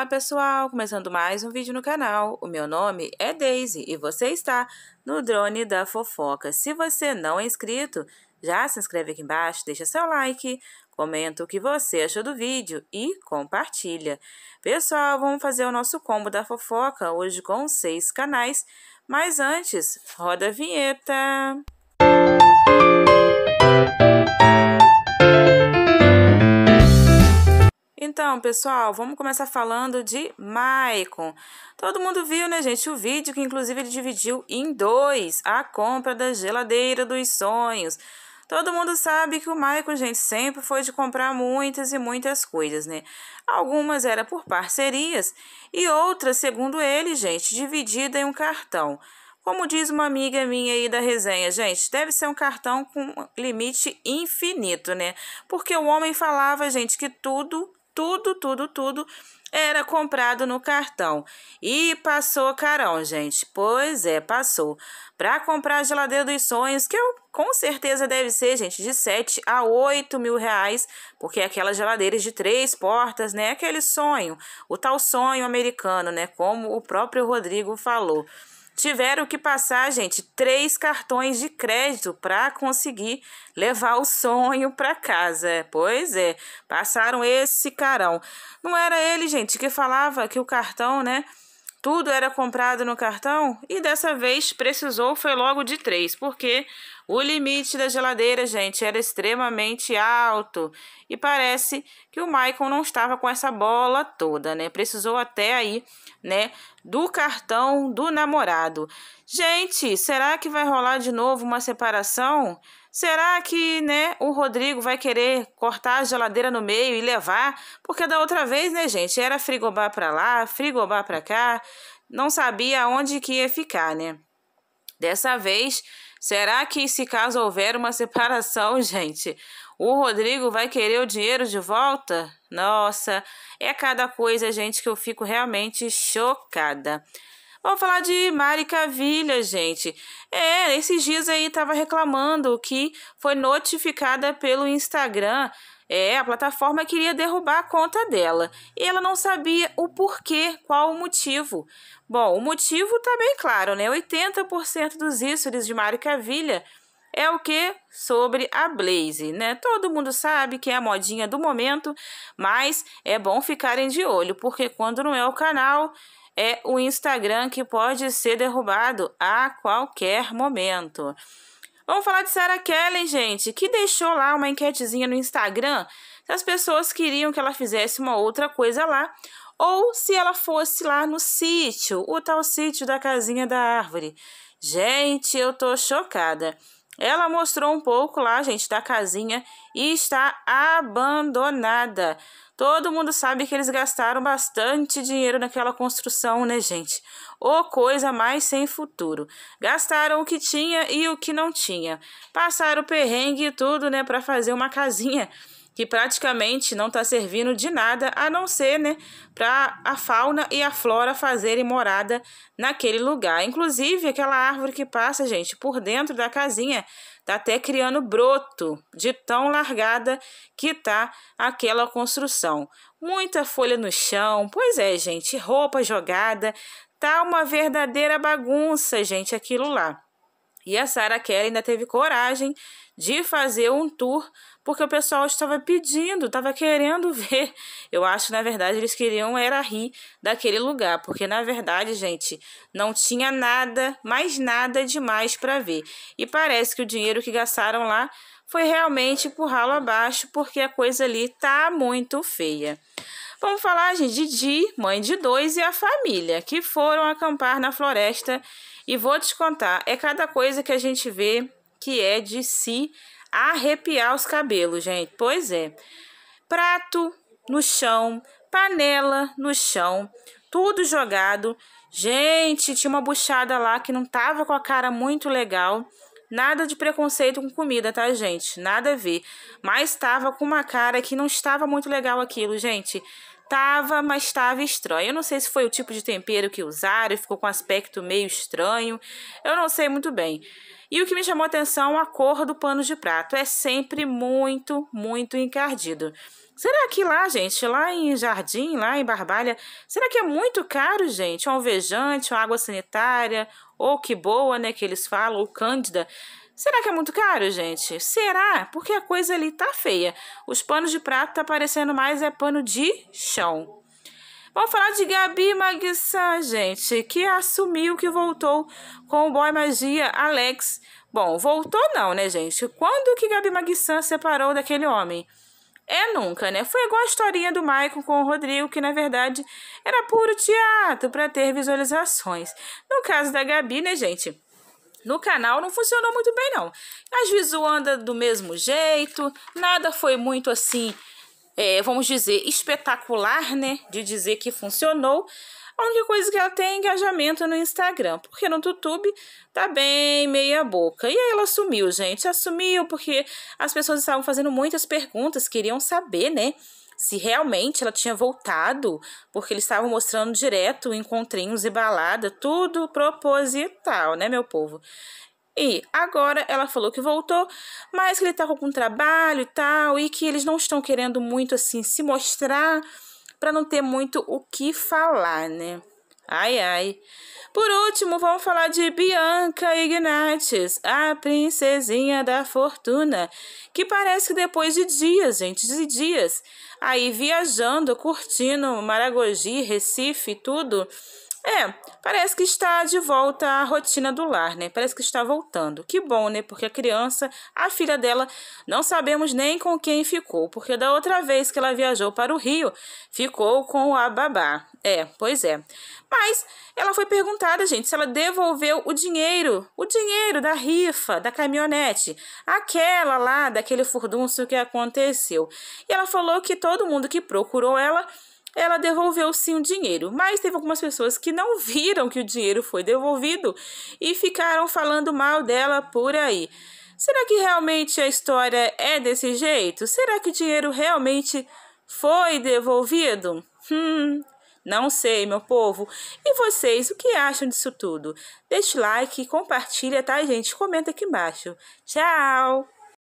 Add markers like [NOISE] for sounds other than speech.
Olá pessoal, começando mais um vídeo no canal. O meu nome é Daisy e você está no Drone da Fofoca. Se você não é inscrito, já se inscreve aqui embaixo, deixa seu like, comenta o que você achou do vídeo e compartilha. Pessoal, vamos fazer o nosso combo da fofoca hoje com seis canais, mas antes, roda a vinheta. Então, pessoal, vamos começar falando de Maicon. Todo mundo viu, né, gente, o vídeo que inclusive ele dividiu em dois a compra da geladeira dos sonhos. Todo mundo sabe que o Maicon, gente, sempre foi de comprar muitas e muitas coisas, né? Algumas era por parcerias e outras, segundo ele, gente, dividida em um cartão. Como diz uma amiga minha aí da resenha, gente, deve ser um cartão com limite infinito, né? Porque o homem falava, gente, que tudo tudo, tudo, tudo era comprado no cartão. E passou carão, gente. Pois é, passou. Para comprar a geladeira dos sonhos, que eu, com certeza deve ser, gente, de 7 a 8 mil reais, porque é aquelas geladeiras de três portas, né? Aquele sonho, o tal sonho americano, né? Como o próprio Rodrigo falou tiveram que passar, gente, três cartões de crédito para conseguir levar o sonho para casa. Pois é, passaram esse carão. Não era ele, gente, que falava que o cartão, né? Tudo era comprado no cartão e dessa vez precisou, foi logo de três, porque o limite da geladeira, gente, era extremamente alto e parece que o Maicon não estava com essa bola toda, né? Precisou até aí, né, do cartão do namorado. Gente, será que vai rolar de novo uma separação? Será que, né, o Rodrigo vai querer cortar a geladeira no meio e levar? Porque da outra vez, né, gente, era frigobar para lá, frigobar para cá, não sabia onde que ia ficar, né? Dessa vez, Será que, se caso houver uma separação, [LAUGHS] gente, o Rodrigo vai querer o dinheiro de volta? Nossa, é cada coisa, gente, que eu fico realmente chocada. Vamos falar de Mari Cavilha, gente. É, esses dias aí tava reclamando que foi notificada pelo Instagram é, a plataforma queria derrubar a conta dela e ela não sabia o porquê, qual o motivo. Bom, o motivo está bem claro, né? 80% dos ícones de Maricavilha é o que sobre a Blaze, né? Todo mundo sabe que é a modinha do momento, mas é bom ficarem de olho, porque quando não é o canal, é o Instagram que pode ser derrubado a qualquer momento. Vamos falar de Sarah Kellen, gente, que deixou lá uma enquetezinha no Instagram se as pessoas queriam que ela fizesse uma outra coisa lá ou se ela fosse lá no sítio, o tal sítio da casinha da árvore. Gente, eu tô chocada. Ela mostrou um pouco lá, gente, da casinha e está abandonada. Todo mundo sabe que eles gastaram bastante dinheiro naquela construção, né, gente? Ou coisa mais sem futuro. Gastaram o que tinha e o que não tinha. Passaram perrengue e tudo, né, para fazer uma casinha que praticamente não está servindo de nada a não ser né, para a fauna e a flora fazerem morada naquele lugar. Inclusive, aquela árvore que passa, gente, por dentro da casinha está até criando broto de tão largada que está aquela construção. Muita folha no chão, pois é, gente, roupa jogada, tá uma verdadeira bagunça, gente, aquilo lá. E a Sarah Kelly ainda teve coragem de fazer um tour porque o pessoal estava pedindo, estava querendo [LAUGHS] ver. Eu acho, na verdade, eles queriam era rir daquele lugar, porque na verdade, gente, não tinha nada, mais nada demais para ver. E parece que o dinheiro que gastaram lá foi realmente empurrá-lo abaixo, porque a coisa ali tá muito feia. Vamos falar, gente, de Di, mãe de dois, e a família, que foram acampar na floresta. E vou te contar, é cada coisa que a gente vê que é de se si arrepiar os cabelos, gente. Pois é. Prato no chão, panela no chão, tudo jogado. Gente, tinha uma buchada lá que não tava com a cara muito legal. Nada de preconceito com comida, tá, gente? Nada a ver. Mas tava com uma cara que não estava muito legal aquilo, gente. Tava, mas estava estranho. Eu não sei se foi o tipo de tempero que usaram, ficou com um aspecto meio estranho. Eu não sei muito bem. E o que me chamou a atenção, a cor do pano de prato. É sempre muito, muito encardido. Será que lá, gente, lá em Jardim, lá em Barbalha, será que é muito caro, gente? Um alvejante, uma água sanitária, ou que boa, né, que eles falam, ou cândida. Será que é muito caro, gente? Será? Porque a coisa ali tá feia. Os panos de prato tá parecendo mais é pano de chão. Vamos falar de Gabi Maguissa, gente, que assumiu que voltou com o boy magia Alex. Bom, voltou não, né, gente? Quando que Gabi Maguissan separou daquele homem? É nunca, né? Foi igual a historinha do Maicon com o Rodrigo, que na verdade era puro teatro para ter visualizações. No caso da Gabi, né, gente? No canal não funcionou muito bem, não. As visual anda do mesmo jeito, nada foi muito assim, é, vamos dizer, espetacular, né? De dizer que funcionou. A única coisa que ela tem é engajamento no Instagram, porque no YouTube tá bem meia boca. E aí ela sumiu, gente. Assumiu porque as pessoas estavam fazendo muitas perguntas, queriam saber, né? se realmente ela tinha voltado, porque eles estavam mostrando direto encontrinhos e balada, tudo proposital, né, meu povo? E agora ela falou que voltou, mas que ele tá com algum trabalho e tal, e que eles não estão querendo muito assim se mostrar para não ter muito o que falar, né? Ai, ai. Por último, vamos falar de Bianca Ignatius, a princesinha da fortuna, que parece que depois de dias, gente, de dias, aí viajando, curtindo Maragogi, Recife, tudo, é, parece que está de volta à rotina do lar, né? Parece que está voltando. Que bom, né? Porque a criança, a filha dela, não sabemos nem com quem ficou, porque da outra vez que ela viajou para o Rio, ficou com a babá. É, pois é. Mas ela foi perguntada, gente, se ela devolveu o dinheiro, o dinheiro da rifa, da caminhonete, aquela lá, daquele furdúncio que aconteceu. E ela falou que todo mundo que procurou ela ela devolveu sim o dinheiro, mas teve algumas pessoas que não viram que o dinheiro foi devolvido e ficaram falando mal dela por aí. Será que realmente a história é desse jeito? Será que o dinheiro realmente foi devolvido? Hum, não sei, meu povo. E vocês, o que acham disso tudo? Deixa o like, compartilha, tá, gente? Comenta aqui embaixo. Tchau!